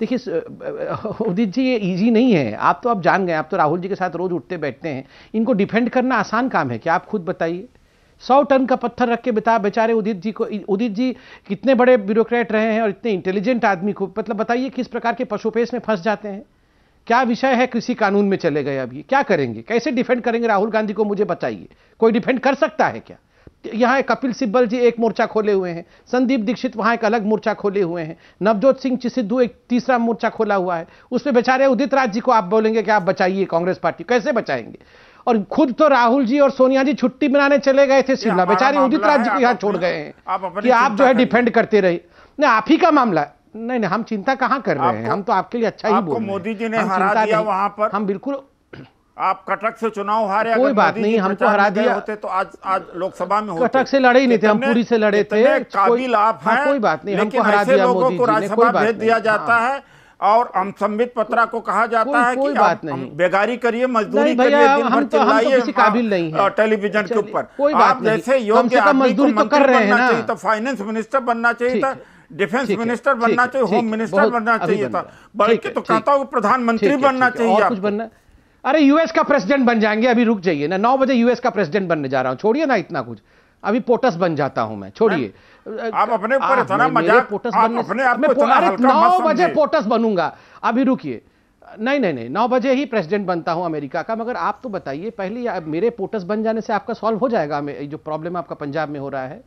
देखिए उदित जी ये ईजी नहीं है आप तो आप जान गए आप तो राहुल जी के साथ रोज उठते बैठते हैं इनको डिफेंड करना आसान काम है क्या आप खुद बताइए सौ टन का पत्थर रख के बिता बेचारे उदित जी को उदित जी कितने बड़े ब्यूरोक्रेट रहे हैं और इतने इंटेलिजेंट आदमी को मतलब बताइए किस प्रकार के पशुपेश में फंस जाते हैं क्या विषय है कृषि कानून में चले गए अभी क्या करेंगे कैसे डिफेंड करेंगे राहुल गांधी को मुझे बताइए कोई डिफेंड कर सकता है क्या यहाँ कपिल सिब्बल जी एक मोर्चा खोले हुए हैं संदीप दीक्षित वहाँ एक अलग मोर्चा खोले हुए हैं नवजोत सिंह सिद्धू एक तीसरा मोर्चा खोला हुआ है उसमें बेचारे उदित राज जी को आप बोलेंगे कि आप बचाइए कांग्रेस पार्टी कैसे बचाएंगे और खुद तो राहुल जी और सोनिया जी छुट्टी बनाने चले गए थे शिमला बेचारे उदित राज जी को यहाँ छोड़ गए हैं कि आप जो है डिफेंड करते रहे नहीं आप ही का मामला नहीं नहीं हम चिंता कहाँ कर रहे हैं हम तो आपके लिए अच्छा ही बोल मोदी जी ने हरा दिया वहां पर हम बिल्कुल आप कटक से चुनाव हारे कोई बात नहीं हमको हरा दिया होते तो आज आज लोकसभा में कटक से लड़े ही नहीं थे हम पूरी से लड़े थे काबिल आप हाँ, हैं कोई बात नहीं हमको हरा दिया लोगों को राज्यसभा भेज दिया जाता हाँ। है और हम संबित पत्रा को कहा जाता है कोई कि बात नहीं बेगारी करिए मजदूरी करिए दिन हम तो, तो काबिल नहीं है हाँ, टेलीविजन के ऊपर कोई बात आप जैसे तो योग्य मजदूरी तो कर रहे हैं तो फाइनेंस मिनिस्टर बनना चाहिए था डिफेंस मिनिस्टर बनना चाहिए होम मिनिस्टर बनना चाहिए था तो बल्कि तो कहता हूँ प्रधानमंत्री बनना चाहिए कुछ बनना अरे यूएस का प्रेसिडेंट बन जाएंगे अभी रुक जाइए ना नौ बजे यूएस का प्रेसिडेंट बनने जा रहा हूँ छोड़िए ना इतना कुछ अभी पोटस बन जाता हूं मैं छोड़िए आप अपने ऊपर इतना मजाक पोटस आप नौ बजे पोटस बनूंगा अभी रुकिए नहीं नहीं नहीं नौ बजे ही प्रेसिडेंट बनता हूं अमेरिका का मगर आप तो बताइए पहले मेरे पोटस बन जाने से आपका सॉल्व हो जाएगा जो प्रॉब्लम आपका पंजाब में हो रहा है